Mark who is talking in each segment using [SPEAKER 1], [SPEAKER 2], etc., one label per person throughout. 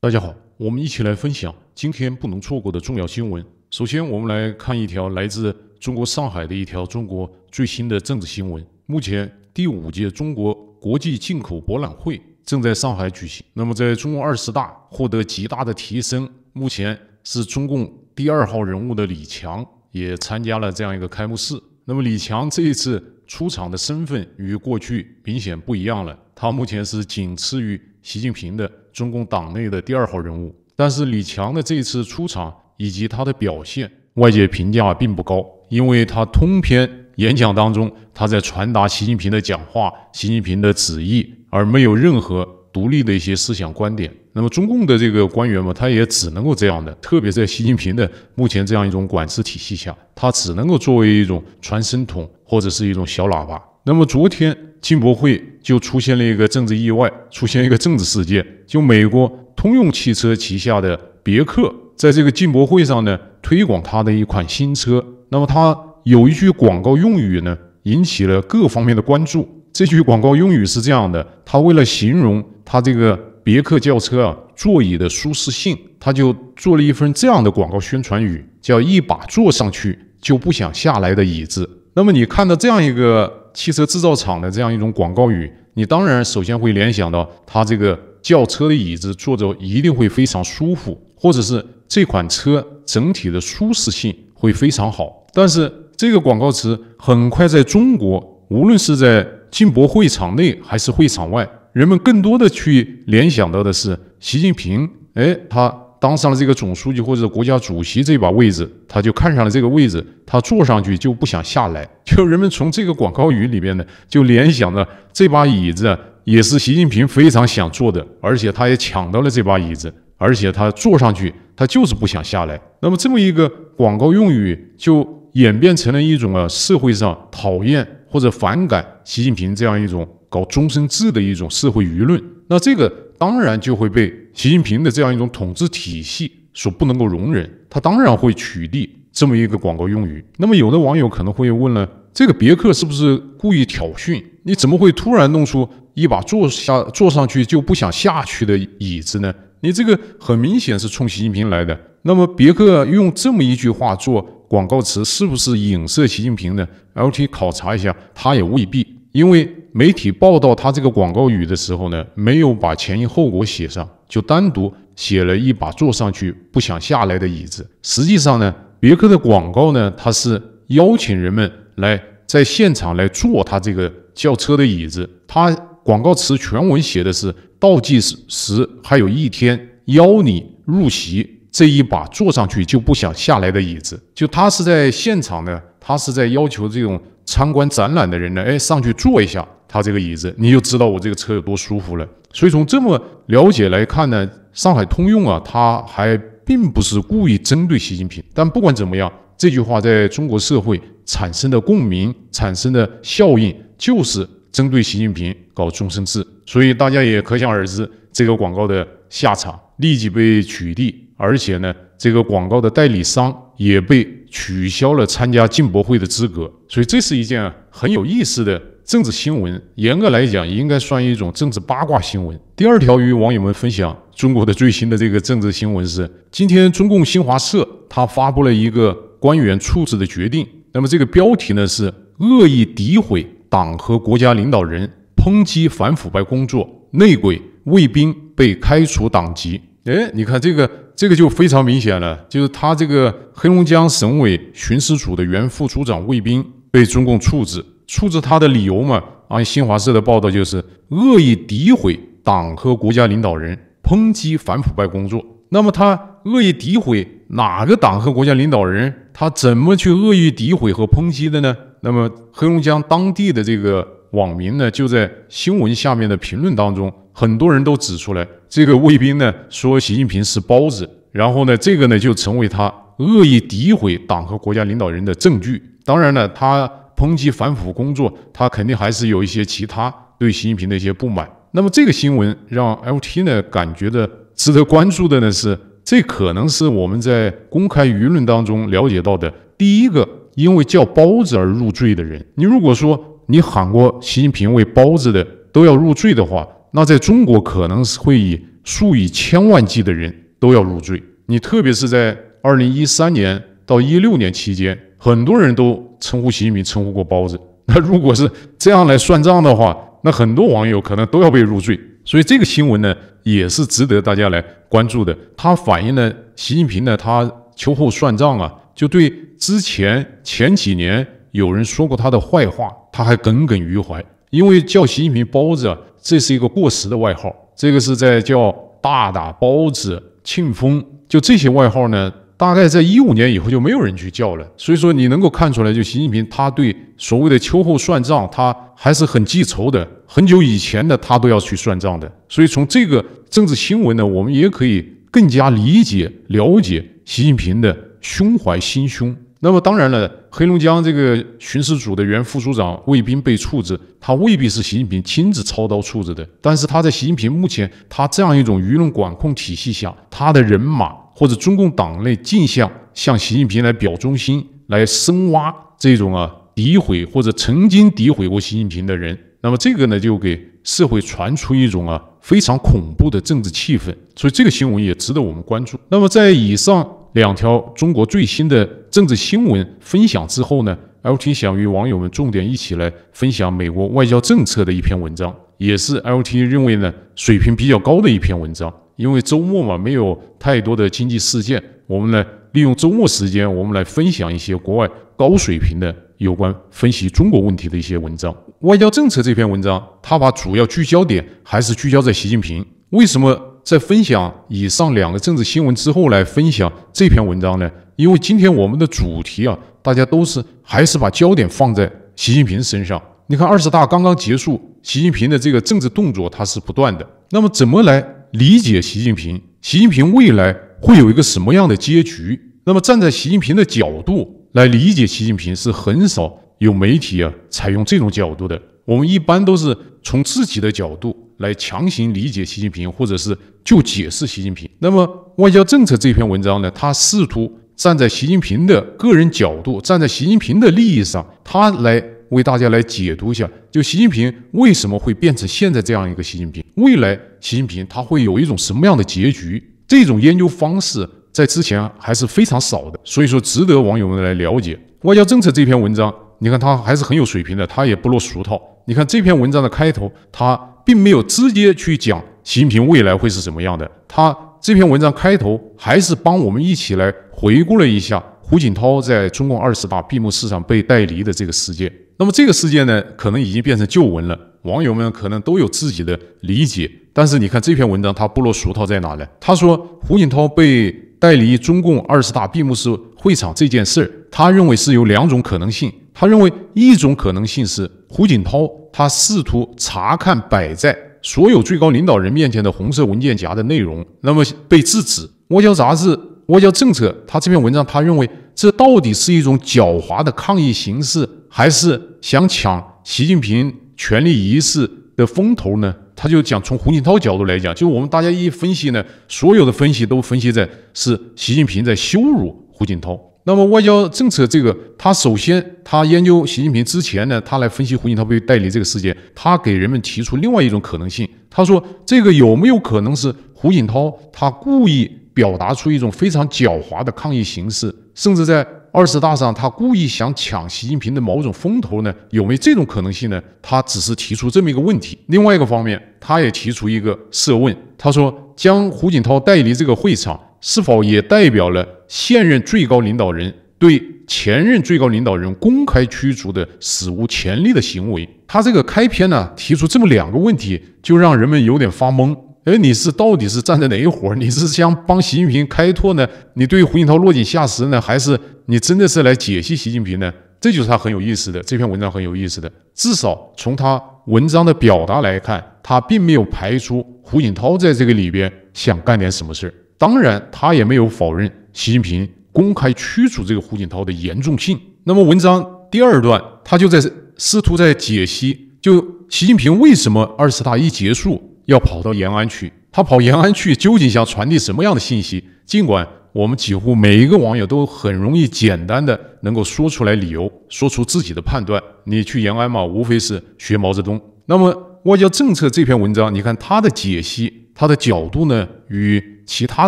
[SPEAKER 1] 大家好，我们一起来分享今天不能错过的重要新闻。首先，我们来看一条来自中国上海的一条中国最新的政治新闻。目前，第五届中国国际进口博览会正在上海举行。那么，在中共二十大获得极大的提升，目前是中共第二号人物的李强也参加了这样一个开幕式。那么，李强这一次出场的身份与过去明显不一样了。他目前是仅次于习近平的。中共党内的第二号人物，但是李强的这次出场以及他的表现，外界评价并不高，因为他通篇演讲当中，他在传达习近平的讲话、习近平的旨意，而没有任何独立的一些思想观点。那么中共的这个官员嘛，他也只能够这样的，特别在习近平的目前这样一种管制体系下，他只能够作为一种传声筒或者是一种小喇叭。那么昨天。进博会就出现了一个政治意外，出现一个政治事件。就美国通用汽车旗下的别克，在这个进博会上呢，推广它的一款新车。那么它有一句广告用语呢，引起了各方面的关注。这句广告用语是这样的：他为了形容他这个别克轿车啊座椅的舒适性，他就做了一份这样的广告宣传语，叫“一把坐上去就不想下来的椅子”。那么你看到这样一个。汽车制造厂的这样一种广告语，你当然首先会联想到，它这个轿车的椅子坐着一定会非常舒服，或者是这款车整体的舒适性会非常好。但是这个广告词很快在中国，无论是在进博会场内还是会场外，人们更多的去联想到的是习近平，哎，他。当上了这个总书记或者国家主席这把位置，他就看上了这个位置，他坐上去就不想下来。就人们从这个广告语里边呢，就联想着这把椅子也是习近平非常想坐的，而且他也抢到了这把椅子，而且他坐上去，他就是不想下来。那么这么一个广告用语就演变成了一种啊社会上讨厌或者反感习近平这样一种搞终身制的一种社会舆论。那这个。当然就会被习近平的这样一种统治体系所不能够容忍，他当然会取缔这么一个广告用语。那么，有的网友可能会问了：这个别克是不是故意挑衅？你怎么会突然弄出一把坐下坐上去就不想下去的椅子呢？你这个很明显是冲习近平来的。那么，别克用这么一句话做广告词，是不是影射习近平呢？l t 考察一下，他也未必，因为。媒体报道他这个广告语的时候呢，没有把前因后果写上，就单独写了一把坐上去不想下来的椅子。实际上呢，别克的广告呢，它是邀请人们来在现场来坐他这个轿车的椅子。他广告词全文写的是倒计时时还有一天，邀你入席。这一把坐上去就不想下来的椅子，就他是在现场呢，他是在要求这种参观展览的人呢，哎，上去坐一下。他这个椅子，你就知道我这个车有多舒服了。所以从这么了解来看呢，上海通用啊，它还并不是故意针对习近平。但不管怎么样，这句话在中国社会产生的共鸣、产生的效应，就是针对习近平搞终身制。所以大家也可想而知，这个广告的下场立即被取缔，而且呢，这个广告的代理商也被取消了参加进博会的资格。所以这是一件很有意思的。政治新闻严格来讲应该算一种政治八卦新闻。第二条与网友们分享中国的最新的这个政治新闻是：今天中共新华社他发布了一个官员处置的决定。那么这个标题呢是“恶意诋毁党和国家领导人，抨击反腐败工作，内鬼卫兵被开除党籍”。哎，你看这个这个就非常明显了，就是他这个黑龙江省委巡视组的原副组长卫兵被中共处置。出自他的理由嘛？按新华社的报道，就是恶意诋毁党和国家领导人，抨击反腐败工作。那么他恶意诋毁哪个党和国家领导人？他怎么去恶意诋毁和抨击的呢？那么黑龙江当地的这个网民呢，就在新闻下面的评论当中，很多人都指出来，这个卫兵呢说习近平是包子，然后呢，这个呢就成为他恶意诋毁党和国家领导人的证据。当然呢，他。抨击反腐工作，他肯定还是有一些其他对习近平的一些不满。那么这个新闻让 LT 呢感觉的值得关注的呢是，这可能是我们在公开舆论当中了解到的第一个因为叫包子而入罪的人。你如果说你喊过习近平为包子的都要入罪的话，那在中国可能是会以数以千万计的人都要入罪。你特别是在二零一三年到一六年期间。很多人都称呼习近平，称呼过包子。那如果是这样来算账的话，那很多网友可能都要被入罪。所以这个新闻呢，也是值得大家来关注的。它反映了习近平呢，他秋后算账啊，就对之前前几年有人说过他的坏话，他还耿耿于怀。因为叫习近平包子，啊，这是一个过时的外号。这个是在叫大大包子庆丰，就这些外号呢。大概在一五年以后就没有人去叫了，所以说你能够看出来，就习近平他对所谓的秋后算账，他还是很记仇的。很久以前的他都要去算账的，所以从这个政治新闻呢，我们也可以更加理解了解习近平的胸怀心胸。那么当然了，黑龙江这个巡视组的原副组长魏斌被处置，他未必是习近平亲自操刀处置的，但是他在习近平目前他这样一种舆论管控体系下，他的人马。或者中共党内镜像向习近平来表忠心，来深挖这种啊诋毁或者曾经诋毁过习近平的人，那么这个呢就给社会传出一种啊非常恐怖的政治气氛，所以这个新闻也值得我们关注。那么在以上两条中国最新的政治新闻分享之后呢，L T 想与网友们重点一起来分享美国外交政策的一篇文章，也是 L T 认为呢水平比较高的一篇文章。因为周末嘛，没有太多的经济事件，我们呢利用周末时间，我们来分享一些国外高水平的有关分析中国问题的一些文章。外交政策这篇文章，它把主要聚焦点还是聚焦在习近平。为什么在分享以上两个政治新闻之后来分享这篇文章呢？因为今天我们的主题啊，大家都是还是把焦点放在习近平身上。你看，二十大刚刚结束，习近平的这个政治动作它是不断的。那么怎么来？理解习近平，习近平未来会有一个什么样的结局？那么站在习近平的角度来理解习近平是很少有媒体啊采用这种角度的。我们一般都是从自己的角度来强行理解习近平，或者是就解释习近平。那么外交政策这篇文章呢，他试图站在习近平的个人角度，站在习近平的利益上，他来。为大家来解读一下，就习近平为什么会变成现在这样一个习近平？未来习近平他会有一种什么样的结局？这种研究方式在之前还是非常少的，所以说值得网友们来了解。外交政策这篇文章，你看他还是很有水平的，他也不落俗套。你看这篇文章的开头，他并没有直接去讲习近平未来会是什么样的，他这篇文章开头还是帮我们一起来回顾了一下胡锦涛在中共二十大闭幕式上被带离的这个事件。那么这个事件呢，可能已经变成旧闻了。网友们可能都有自己的理解，但是你看这篇文章，它不落俗套在哪呢？他说，胡锦涛被带离中共二十大闭幕式会场这件事儿，他认为是有两种可能性。他认为一种可能性是胡锦涛他试图查看摆在所有最高领导人面前的红色文件夹的内容，那么被制止。外交杂志、外交政策，他这篇文章，他认为这到底是一种狡猾的抗议形式。还是想抢习近平权力仪式的风头呢？他就讲从胡锦涛角度来讲，就我们大家一分析呢，所有的分析都分析在是习近平在羞辱胡锦涛。那么外交政策这个，他首先他研究习近平之前呢，他来分析胡锦涛被代理这个事件，他给人们提出另外一种可能性，他说这个有没有可能是胡锦涛他故意表达出一种非常狡猾的抗议形式，甚至在。二十大上他故意想抢习近平的某种风头呢？有没有这种可能性呢？他只是提出这么一个问题。另外一个方面，他也提出一个设问，他说：“将胡锦涛带离这个会场，是否也代表了现任最高领导人对前任最高领导人公开驱逐的史无前例的行为？”他这个开篇呢，提出这么两个问题，就让人们有点发懵。而你是到底是站在哪一伙？你是想帮习近平开拓呢？你对胡锦涛落井下石呢？还是你真的是来解析习近平呢？这就是他很有意思的这篇文章很有意思的。至少从他文章的表达来看，他并没有排除胡锦涛在这个里边想干点什么事儿。当然，他也没有否认习近平公开驱逐这个胡锦涛的严重性。那么，文章第二段，他就在试图在解析，就习近平为什么二十大一结束。要跑到延安去，他跑延安去究竟想传递什么样的信息？尽管我们几乎每一个网友都很容易、简单的能够说出来理由，说出自己的判断。你去延安嘛，无非是学毛泽东。那么外交政策这篇文章，你看他的解析，他的角度呢，与其他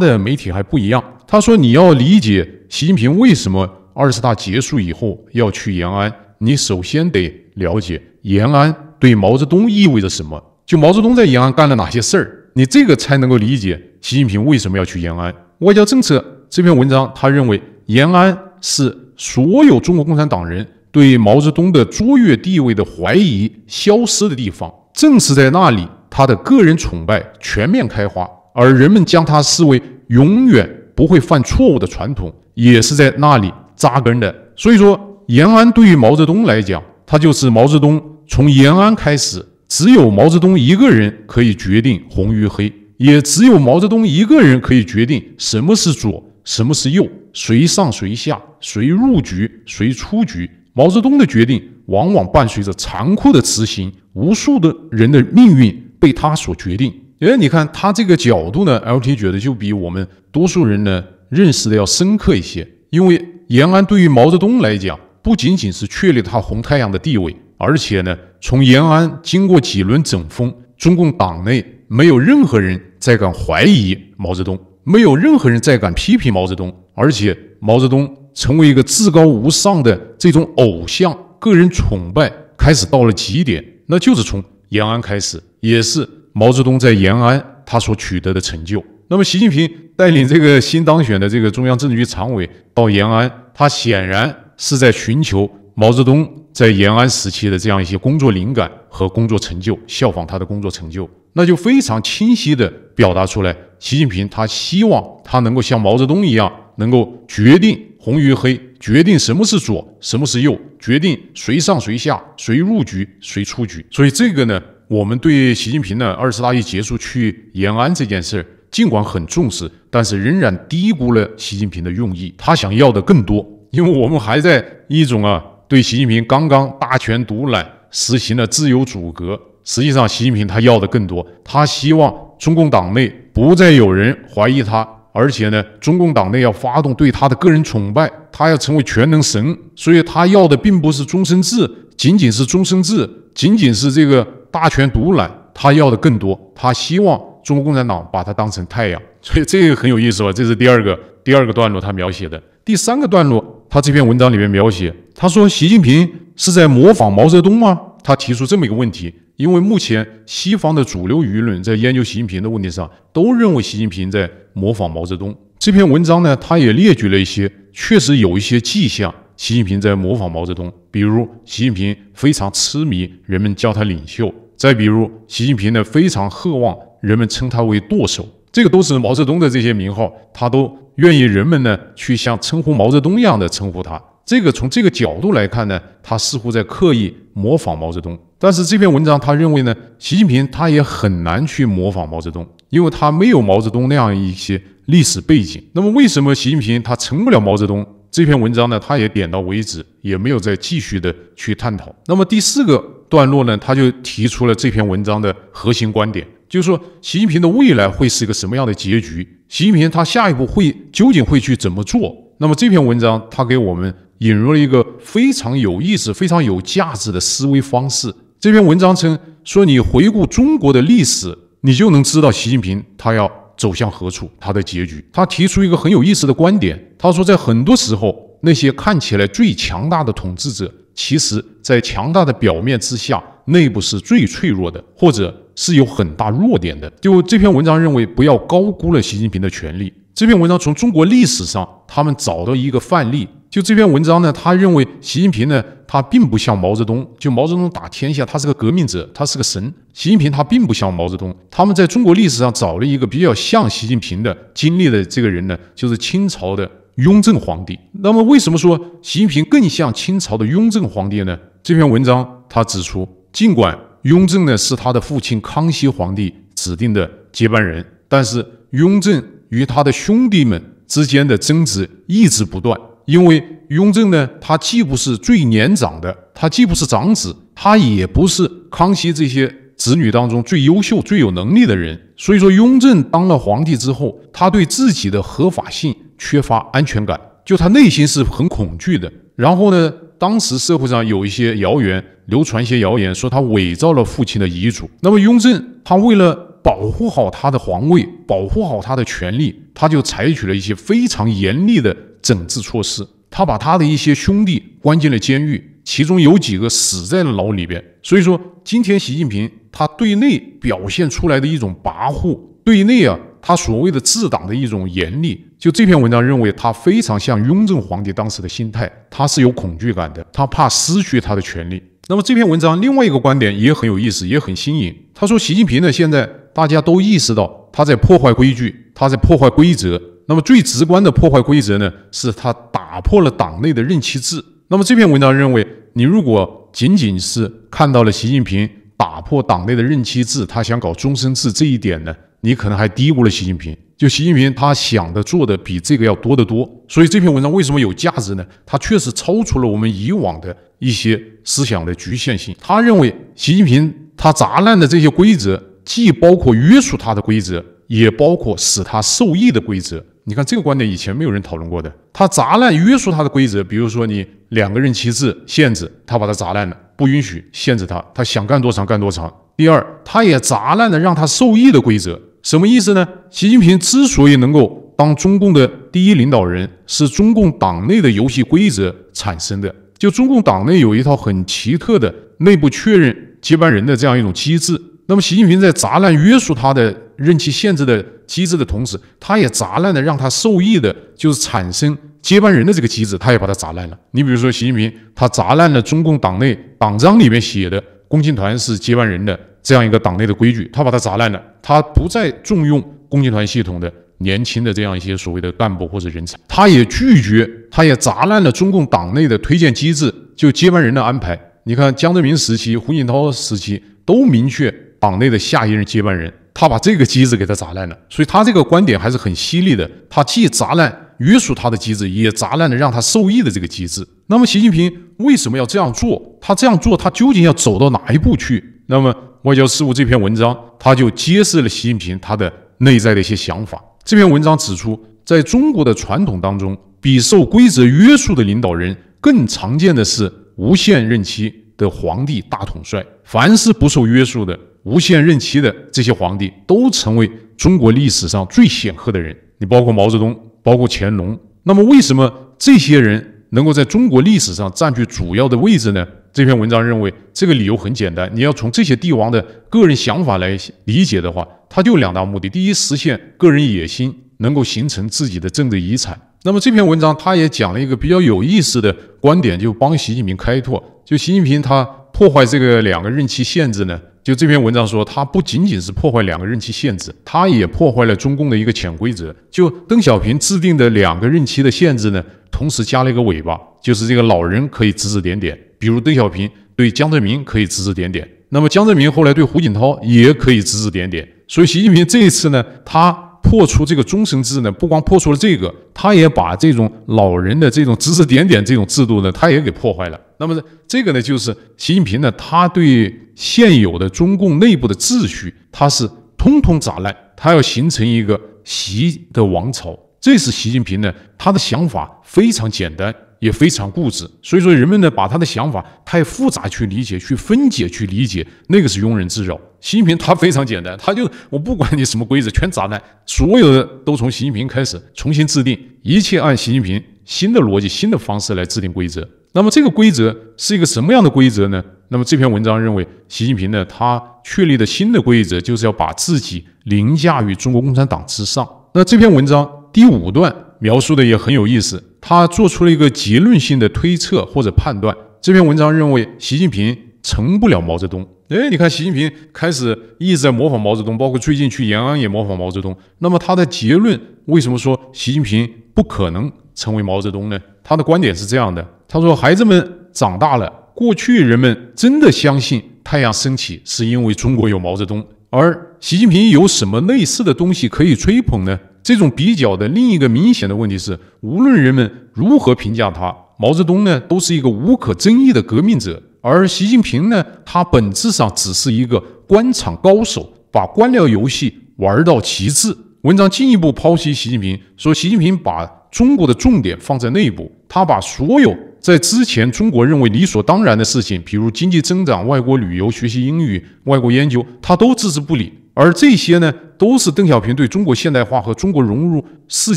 [SPEAKER 1] 的媒体还不一样。他说，你要理解习近平为什么二十大结束以后要去延安，你首先得了解延安对毛泽东意味着什么。就毛泽东在延安干了哪些事儿，你这个才能够理解习近平为什么要去延安。外交政策这篇文章，他认为延安是所有中国共产党人对毛泽东的卓越地位的怀疑消失的地方，正是在那里，他的个人崇拜全面开花，而人们将他视为永远不会犯错误的传统，也是在那里扎根的。所以说，延安对于毛泽东来讲，他就是毛泽东从延安开始。只有毛泽东一个人可以决定红与黑，也只有毛泽东一个人可以决定什么是左，什么是右，谁上谁下，谁入局谁出局。毛泽东的决定往往伴随着残酷的执行，无数的人的命运被他所决定。哎，你看他这个角度呢，LT 觉得就比我们多数人呢认识的要深刻一些，因为延安对于毛泽东来讲，不仅仅是确立他红太阳的地位。而且呢，从延安经过几轮整风，中共党内没有任何人再敢怀疑毛泽东，没有任何人再敢批评毛泽东，而且毛泽东成为一个至高无上的这种偶像，个人崇拜开始到了极点，那就是从延安开始，也是毛泽东在延安他所取得的成就。那么，习近平带领这个新当选的这个中央政治局常委到延安，他显然是在寻求。毛泽东在延安时期的这样一些工作灵感和工作成就，效仿他的工作成就，那就非常清晰地表达出来。习近平他希望他能够像毛泽东一样，能够决定红与黑，决定什么是左，什么是右，决定谁上谁下，谁入局谁出局。所以这个呢，我们对习近平呢，二十大一结束去延安这件事儿，尽管很重视，但是仍然低估了习近平的用意。他想要的更多，因为我们还在一种啊。对习近平刚刚大权独揽，实行了自由组隔。实际上，习近平他要的更多，他希望中共党内不再有人怀疑他，而且呢，中共党内要发动对他的个人崇拜，他要成为全能神。所以，他要的并不是终身制，仅仅是终身制，仅仅是这个大权独揽。他要的更多，他希望中国共产党把他当成太阳。所以，这个很有意思吧？这是第二个第二个段落他描写的。第三个段落。他这篇文章里面描写，他说习近平是在模仿毛泽东吗？他提出这么一个问题。因为目前西方的主流舆论在研究习近平的问题上，都认为习近平在模仿毛泽东。这篇文章呢，他也列举了一些确实有一些迹象，习近平在模仿毛泽东。比如，习近平非常痴迷，人们叫他领袖；再比如，习近平呢非常渴望，人们称他为舵手。这个都是毛泽东的这些名号，他都愿意人们呢去像称呼毛泽东一样的称呼他。这个从这个角度来看呢，他似乎在刻意模仿毛泽东。但是这篇文章，他认为呢，习近平他也很难去模仿毛泽东，因为他没有毛泽东那样一些历史背景。那么为什么习近平他成不了毛泽东？这篇文章呢，他也点到为止，也没有再继续的去探讨。那么第四个段落呢，他就提出了这篇文章的核心观点。就是说，习近平的未来会是一个什么样的结局？习近平他下一步会究竟会去怎么做？那么这篇文章他给我们引入了一个非常有意思、非常有价值的思维方式。这篇文章称说，你回顾中国的历史，你就能知道习近平他要走向何处，他的结局。他提出一个很有意思的观点，他说，在很多时候，那些看起来最强大的统治者，其实在强大的表面之下，内部是最脆弱的，或者。是有很大弱点的。就这篇文章认为，不要高估了习近平的权力。这篇文章从中国历史上，他们找到一个范例。就这篇文章呢，他认为习近平呢，他并不像毛泽东。就毛泽东打天下，他是个革命者，他是个神。习近平他并不像毛泽东。他们在中国历史上找了一个比较像习近平的经历的这个人呢，就是清朝的雍正皇帝。那么为什么说习近平更像清朝的雍正皇帝呢？这篇文章他指出，尽管。雍正呢是他的父亲康熙皇帝指定的接班人，但是雍正与他的兄弟们之间的争执一直不断，因为雍正呢，他既不是最年长的，他既不是长子，他也不是康熙这些子女当中最优秀、最有能力的人。所以说，雍正当了皇帝之后，他对自己的合法性缺乏安全感，就他内心是很恐惧的。然后呢，当时社会上有一些谣言。流传一些谣言，说他伪造了父亲的遗嘱。那么雍正他为了保护好他的皇位，保护好他的权利，他就采取了一些非常严厉的整治措施。他把他的一些兄弟关进了监狱，其中有几个死在了牢里边。所以说，今天习近平他对内表现出来的一种跋扈，对内啊，他所谓的治党的一种严厉，就这篇文章认为他非常像雍正皇帝当时的心态，他是有恐惧感的，他怕失去他的权利。那么这篇文章另外一个观点也很有意思，也很新颖。他说，习近平呢，现在大家都意识到他在破坏规矩，他在破坏规则。那么最直观的破坏规则呢，是他打破了党内的任期制。那么这篇文章认为，你如果仅仅是看到了习近平打破党内的任期制，他想搞终身制这一点呢，你可能还低估了习近平。就习近平他想的做的比这个要多得多。所以这篇文章为什么有价值呢？它确实超出了我们以往的。一些思想的局限性，他认为习近平他砸烂的这些规则，既包括约束他的规则，也包括使他受益的规则。你看这个观点以前没有人讨论过的。他砸烂约束他的规则，比如说你两个人其制限制，他把它砸烂了，不允许限制他，他想干多长干多长。第二，他也砸烂了让他受益的规则，什么意思呢？习近平之所以能够当中共的第一领导人，是中共党内的游戏规则产生的。就中共党内有一套很奇特的内部确认接班人的这样一种机制。那么习近平在砸烂约束他的任期限制的机制的同时，他也砸烂了让他受益的，就是产生接班人的这个机制，他也把它砸烂了。你比如说，习近平他砸烂了中共党内党章里面写的共青团是接班人的这样一个党内的规矩，他把它砸烂了，他不再重用共青团系统的。年轻的这样一些所谓的干部或者人才，他也拒绝，他也砸烂了中共党内的推荐机制，就接班人的安排。你看，江泽民时期、胡锦涛时期都明确党内的下一任接班人，他把这个机制给他砸烂了。所以，他这个观点还是很犀利的。他既砸烂约束他的机制，也砸烂了让他受益的这个机制。那么，习近平为什么要这样做？他这样做，他究竟要走到哪一步去？那么，《外交事务》这篇文章，他就揭示了习近平他的内在的一些想法。这篇文章指出，在中国的传统当中，比受规则约束的领导人更常见的是无限任期的皇帝大统帅。凡是不受约束的、无限任期的这些皇帝，都成为中国历史上最显赫的人。你包括毛泽东，包括乾隆。那么，为什么这些人能够在中国历史上占据主要的位置呢？这篇文章认为，这个理由很简单：你要从这些帝王的个人想法来理解的话。他就两大目的：第一，实现个人野心，能够形成自己的政治遗产。那么这篇文章他也讲了一个比较有意思的观点，就帮习近平开拓。就习近平他破坏这个两个任期限制呢？就这篇文章说，他不仅仅是破坏两个任期限制，他也破坏了中共的一个潜规则。就邓小平制定的两个任期的限制呢，同时加了一个尾巴，就是这个老人可以指指点点，比如邓小平对江泽民可以指指点点。那么江泽民后来对胡锦涛也可以指指点点，所以习近平这一次呢，他破除这个终身制呢，不光破除了这个，他也把这种老人的这种指指点点这种制度呢，他也给破坏了。那么这个呢，就是习近平呢，他对现有的中共内部的秩序，他是通通砸烂，他要形成一个习的王朝。这是习近平呢，他的想法非常简单。也非常固执，所以说人们呢把他的想法太复杂去理解、去分解、去理解，那个是庸人自扰。习近平他非常简单，他就我不管你什么规则，全砸烂，所有的都从习近平开始重新制定，一切按习近平新的逻辑、新的方式来制定规则。那么这个规则是一个什么样的规则呢？那么这篇文章认为，习近平呢他确立的新的规则就是要把自己凌驾于中国共产党之上。那这篇文章第五段描述的也很有意思。他做出了一个结论性的推测或者判断。这篇文章认为习近平成不了毛泽东。哎，你看，习近平开始一直在模仿毛泽东，包括最近去延安也模仿毛泽东。那么他的结论为什么说习近平不可能成为毛泽东呢？他的观点是这样的：他说，孩子们长大了，过去人们真的相信太阳升起是因为中国有毛泽东，而习近平有什么类似的东西可以吹捧呢？这种比较的另一个明显的问题是，无论人们如何评价他，毛泽东呢，都是一个无可争议的革命者；而习近平呢，他本质上只是一个官场高手，把官僚游戏玩到极致。文章进一步剖析习近平，说习近平把中国的重点放在内部，他把所有在之前中国认为理所当然的事情，比如经济增长、外国旅游、学习英语、外国研究，他都置之不理。而这些呢，都是邓小平对中国现代化和中国融入世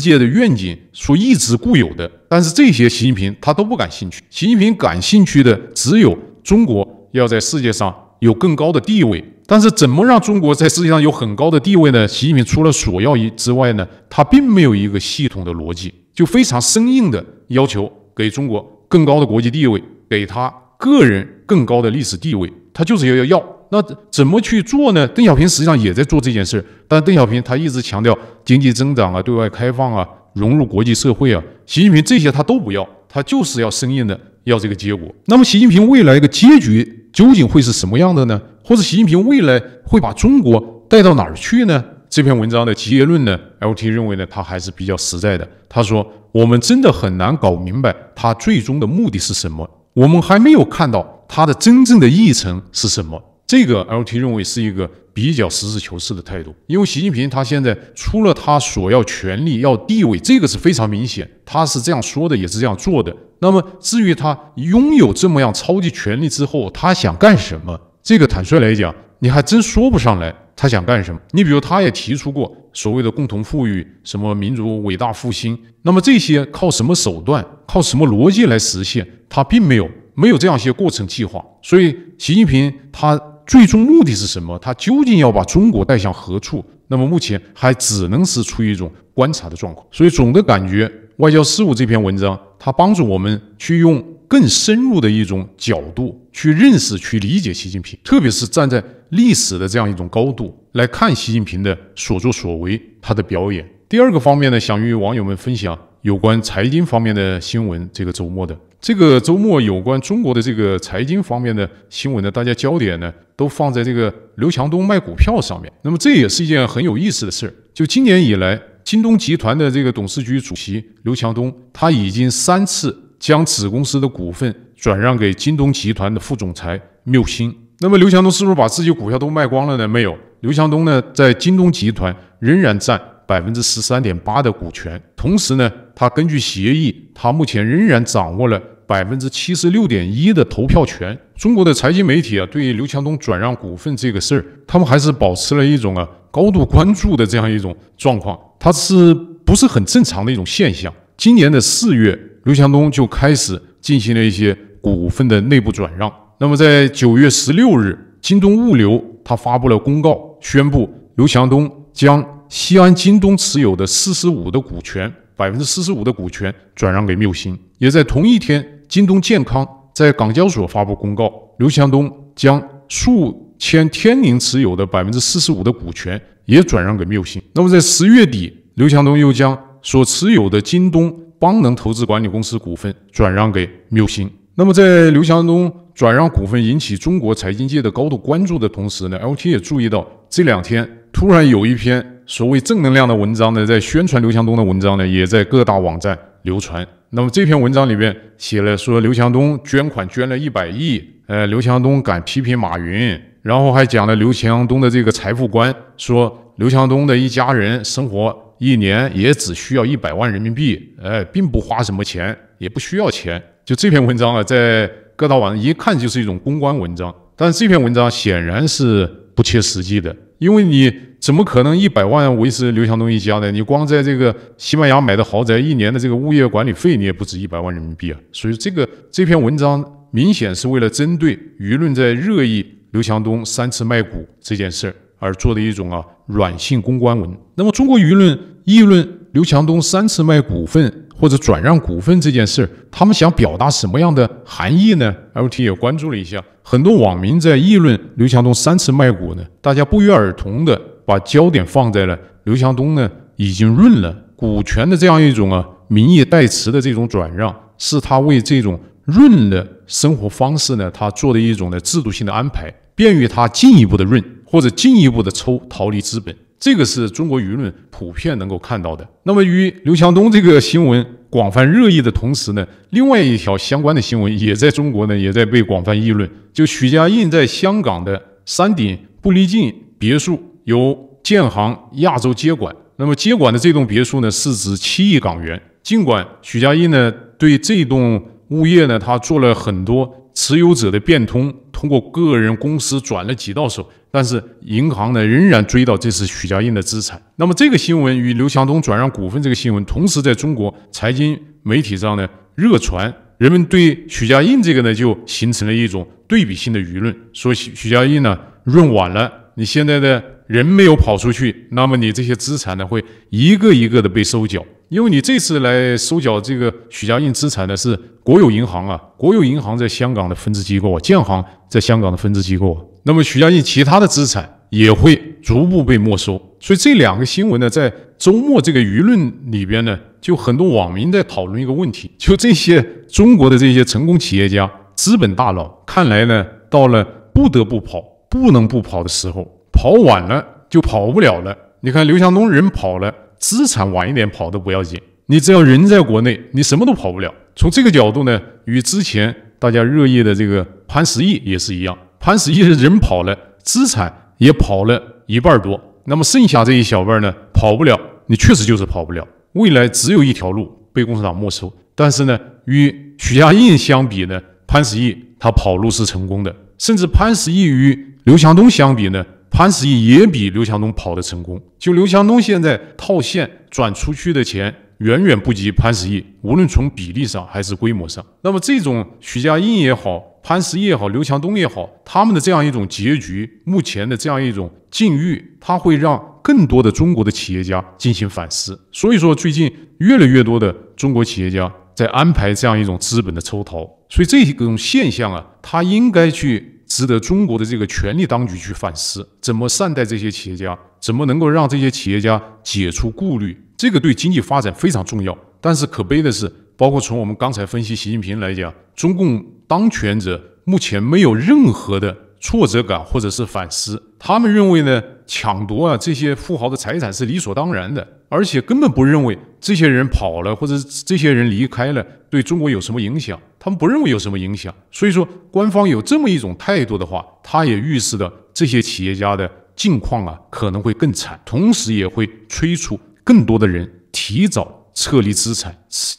[SPEAKER 1] 界的愿景所一直固有的。但是这些，习近平他都不感兴趣。习近平感兴趣的只有中国要在世界上有更高的地位。但是怎么让中国在世界上有很高的地位呢？习近平除了索要一之外呢，他并没有一个系统的逻辑，就非常生硬的要求给中国更高的国际地位，给他个人更高的历史地位。他就是要要要。那怎么去做呢？邓小平实际上也在做这件事但邓小平他一直强调经济增长啊、对外开放啊、融入国际社会啊。习近平这些他都不要，他就是要生硬的要这个结果。那么习近平未来的结局究竟会是什么样的呢？或者习近平未来会把中国带到哪儿去呢？这篇文章的结论呢？LT 认为呢，他还是比较实在的。他说：“我们真的很难搞明白他最终的目的是什么，我们还没有看到他的真正的议程是什么。”这个 L.T 认为是一个比较实事求是的态度，因为习近平他现在出了他所要权力、要地位，这个是非常明显。他是这样说的，也是这样做的。那么至于他拥有这么样超级权力之后，他想干什么？这个坦率来讲，你还真说不上来他想干什么。你比如他也提出过所谓的共同富裕、什么民族伟大复兴，那么这些靠什么手段、靠什么逻辑来实现？他并没有没有这样一些过程计划。所以习近平他。最终目的是什么？他究竟要把中国带向何处？那么目前还只能是处于一种观察的状况。所以总的感觉，外交事务这篇文章，它帮助我们去用更深入的一种角度去认识、去理解习近平，特别是站在历史的这样一种高度来看习近平的所作所为、他的表演。第二个方面呢，想与网友们分享有关财经方面的新闻，这个周末的。这个周末有关中国的这个财经方面的新闻呢，大家焦点呢都放在这个刘强东卖股票上面。那么这也是一件很有意思的事儿。就今年以来，京东集团的这个董事局主席刘强东，他已经三次将子公司的股份转让给京东集团的副总裁缪欣。那么刘强东是不是把自己股票都卖光了呢？没有，刘强东呢在京东集团仍然占百分之十三点八的股权。同时呢，他根据协议，他目前仍然掌握了。百分之七十六点一的投票权，中国的财经媒体啊，对刘强东转让股份这个事儿，他们还是保持了一种啊高度关注的这样一种状况。它是不是很正常的一种现象？今年的四月，刘强东就开始进行了一些股份的内部转让。那么在九月十六日，京东物流它发布了公告，宣布刘强东将西安京东持有的四十五的股权。百分之四十五的股权转让给缪兴，也在同一天，京东健康在港交所发布公告，刘强东将数千天宁持有的百分之四十五的股权也转让给缪兴。那么在十月底，刘强东又将所持有的京东邦能投资管理公司股份转让给缪兴。那么在刘强东转让股份引起中国财经界的高度关注的同时呢，l t 也注意到这两天突然有一篇。所谓正能量的文章呢，在宣传刘强东的文章呢，也在各大网站流传。那么这篇文章里面写了说刘强东捐款捐了一百亿，呃，刘强东敢批评马云，然后还讲了刘强东的这个财富观，说刘强东的一家人生活一年也只需要一百万人民币，哎，并不花什么钱，也不需要钱。就这篇文章啊，在各大网一看就是一种公关文章，但是这篇文章显然是不切实际的。因为你怎么可能一百万维持刘强东一家呢？你光在这个西班牙买的豪宅，一年的这个物业管理费，你也不止一百万人民币啊！所以这个这篇文章明显是为了针对舆论在热议刘强东三次卖股这件事儿而做的一种啊软性公关文。那么中国舆论议论刘强东三次卖股份。或者转让股份这件事他们想表达什么样的含义呢？LT 也关注了一下，很多网民在议论刘强东三次卖股呢，大家不约而同的把焦点放在了刘强东呢已经润了股权的这样一种啊，名义代持的这种转让，是他为这种润的生活方式呢，他做的一种的制度性的安排，便于他进一步的润或者进一步的抽逃离资本。这个是中国舆论普遍能够看到的。那么，与刘强东这个新闻广泛热议的同时呢，另外一条相关的新闻也在中国呢也在被广泛议论。就许家印在香港的山顶不离近别墅由建行亚洲接管。那么，接管的这栋别墅呢，市值七亿港元。尽管许家印呢对这栋物业呢他做了很多持有者的变通，通过个人、公司转了几道手。但是银行呢，仍然追到这是许家印的资产。那么这个新闻与刘强东转让股份这个新闻同时在中国财经媒体上呢热传，人们对许家印这个呢就形成了一种对比性的舆论，说许许家印呢润晚了，你现在的人没有跑出去，那么你这些资产呢会一个一个的被收缴，因为你这次来收缴这个许家印资产呢是国有银行啊，国有银行在香港的分支机构啊，建行在香港的分支机构那么许家印其他的资产也会逐步被没收，所以这两个新闻呢，在周末这个舆论里边呢，就很多网民在讨论一个问题：就这些中国的这些成功企业家、资本大佬，看来呢，到了不得不跑、不能不跑的时候，跑晚了就跑不了了。你看刘强东人跑了，资产晚一点跑都不要紧，你只要人在国内，你什么都跑不了。从这个角度呢，与之前大家热议的这个潘石屹也是一样。潘石屹的人跑了，资产也跑了一半多。那么剩下这一小半呢，跑不了。你确实就是跑不了。未来只有一条路，被共产党没收。但是呢，与许家印相比呢，潘石屹他跑路是成功的。甚至潘石屹与刘强东相比呢，潘石屹也比刘强东跑的成功。就刘强东现在套现转出去的钱，远远不及潘石屹。无论从比例上还是规模上。那么这种许家印也好。潘石屹也好，刘强东也好，他们的这样一种结局，目前的这样一种境遇，它会让更多的中国的企业家进行反思。所以说，最近越来越多的中国企业家在安排这样一种资本的抽逃，所以这种现象啊，他应该去值得中国的这个权力当局去反思：怎么善待这些企业家，怎么能够让这些企业家解除顾虑？这个对经济发展非常重要。但是可悲的是，包括从我们刚才分析习近平来讲，中共。当权者目前没有任何的挫折感或者是反思，他们认为呢抢夺啊这些富豪的财产是理所当然的，而且根本不认为这些人跑了或者这些人离开了对中国有什么影响，他们不认为有什么影响。所以说，官方有这么一种态度的话，他也预示着这些企业家的境况啊可能会更惨，同时也会催促更多的人提早撤离资产，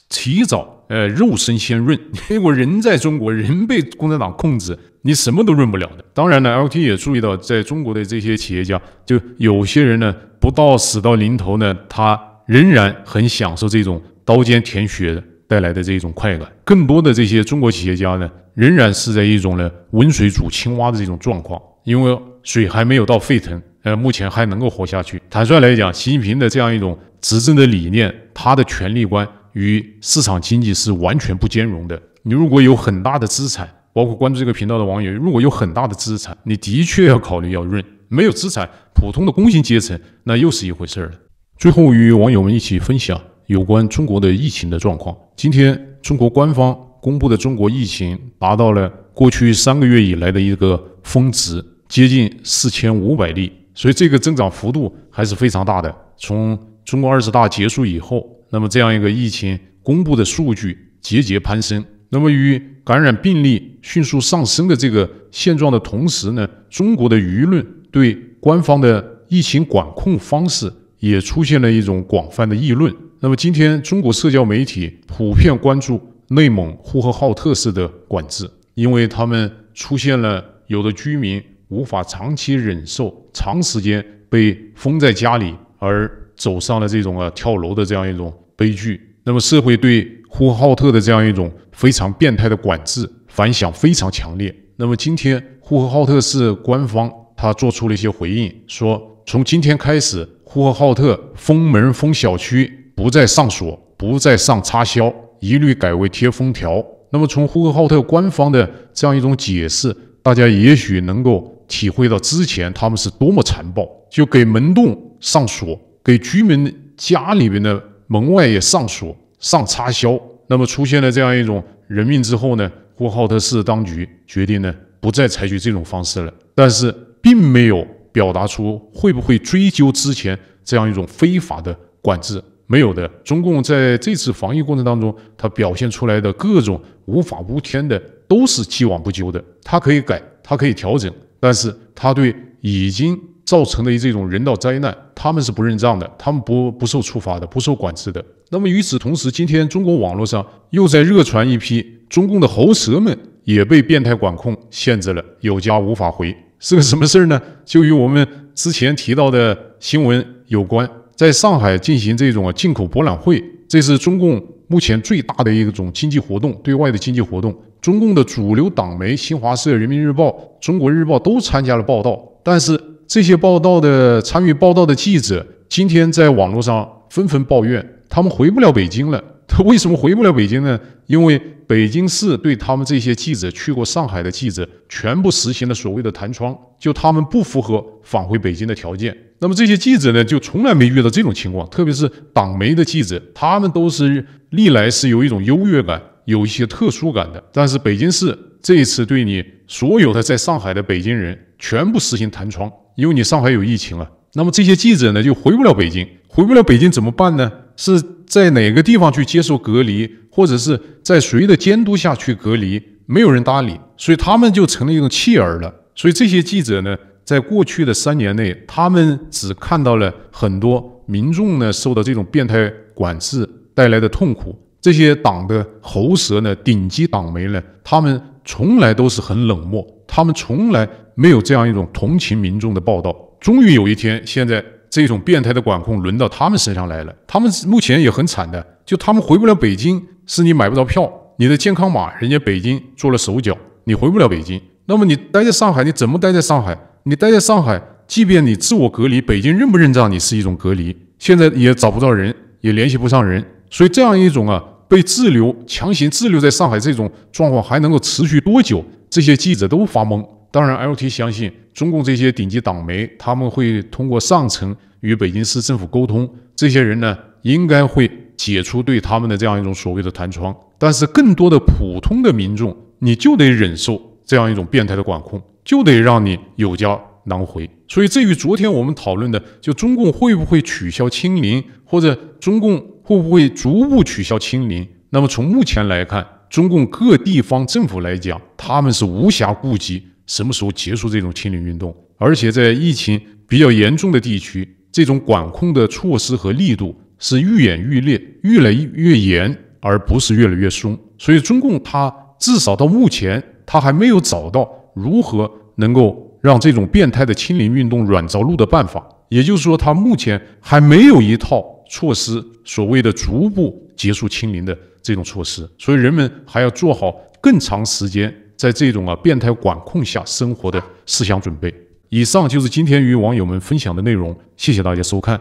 [SPEAKER 1] 提早。呃，肉身先润，结 果人在中国，人被共产党控制，你什么都润不了的。当然呢，L.T. 也注意到，在中国的这些企业家，就有些人呢，不到死到临头呢，他仍然很享受这种刀尖舔血的带来的这种快感。更多的这些中国企业家呢，仍然是在一种呢温水煮青蛙的这种状况，因为水还没有到沸腾，呃，目前还能够活下去。坦率来讲，习近平的这样一种执政的理念，他的权力观。与市场经济是完全不兼容的。你如果有很大的资产，包括关注这个频道的网友，如果有很大的资产，你的确要考虑要润。没有资产，普通的工薪阶层那又是一回事儿了。最后，与网友们一起分享有关中国的疫情的状况。今天，中国官方公布的中国疫情达到了过去三个月以来的一个峰值，接近四千五百例，所以这个增长幅度还是非常大的。从中国二十大结束以后。那么这样一个疫情公布的数据节节攀升，那么与感染病例迅速上升的这个现状的同时呢，中国的舆论对官方的疫情管控方式也出现了一种广泛的议论。那么今天中国社交媒体普遍关注内蒙呼和浩特市的管制，因为他们出现了有的居民无法长期忍受长时间被封在家里，而走上了这种啊跳楼的这样一种。悲剧。那么，社会对呼和浩特的这样一种非常变态的管制反响非常强烈。那么，今天呼和浩特市官方他做出了一些回应，说从今天开始，呼和浩特封门封小区不再上锁，不再上插销，一律改为贴封条。那么，从呼和浩特官方的这样一种解释，大家也许能够体会到之前他们是多么残暴，就给门洞上锁，给居民家里边的。门外也上锁、上插销，那么出现了这样一种人命之后呢？呼和浩特市当局决定呢不再采取这种方式了，但是并没有表达出会不会追究之前这样一种非法的管制。没有的，中共在这次防疫过程当中，它表现出来的各种无法无天的都是既往不咎的，它可以改，它可以调整，但是它对已经。造成的这种人道灾难，他们是不认账的，他们不不受处罚的，不受管制的。那么与此同时，今天中国网络上又在热传一批中共的喉舌们也被变态管控限制了，有家无法回，是个什么事儿呢？就与我们之前提到的新闻有关，在上海进行这种进口博览会，这是中共目前最大的一种经济活动，对外的经济活动。中共的主流党媒新华社、人民日报、中国日报都参加了报道，但是。这些报道的参与报道的记者，今天在网络上纷纷抱怨，他们回不了北京了。他 为什么回不了北京呢？因为北京市对他们这些记者去过上海的记者，全部实行了所谓的弹窗，就他们不符合返回北京的条件。那么这些记者呢，就从来没遇到这种情况，特别是党媒的记者，他们都是历来是有一种优越感，有一些特殊感的。但是北京市这一次对你所有的在上海的北京人，全部实行弹窗。因为你上海有疫情了，那么这些记者呢就回不了北京，回不了北京怎么办呢？是在哪个地方去接受隔离，或者是在谁的监督下去隔离？没有人搭理，所以他们就成了一种弃儿了。所以这些记者呢，在过去的三年内，他们只看到了很多民众呢受到这种变态管制带来的痛苦。这些党的喉舌呢，顶级党媒呢，他们从来都是很冷漠，他们从来。没有这样一种同情民众的报道，终于有一天，现在这种变态的管控轮到他们身上来了。他们目前也很惨的，就他们回不了北京，是你买不着票，你的健康码人家北京做了手脚，你回不了北京。那么你待在上海，你怎么待在上海？你待在上海，即便你自我隔离，北京认不认账？你是一种隔离，现在也找不到人，也联系不上人。所以这样一种啊，被滞留、强行滞留在上海这种状况还能够持续多久？这些记者都发懵。当然，L.T. 相信中共这些顶级党媒，他们会通过上层与北京市政府沟通。这些人呢，应该会解除对他们的这样一种所谓的弹窗。但是，更多的普通的民众，你就得忍受这样一种变态的管控，就得让你有家难回。所以，这与昨天我们讨论的，就中共会不会取消清零，或者中共会不会逐步取消清零？那么，从目前来看，中共各地方政府来讲，他们是无暇顾及。什么时候结束这种清零运动？而且在疫情比较严重的地区，这种管控的措施和力度是愈演愈烈，越来越严，而不是越来越松。所以，中共他至少到目前，他还没有找到如何能够让这种变态的清零运动软着陆的办法。也就是说，他目前还没有一套措施，所谓的逐步结束清零的这种措施。所以，人们还要做好更长时间。在这种啊变态管控下生活的思想准备。以上就是今天与网友们分享的内容，谢谢大家收看。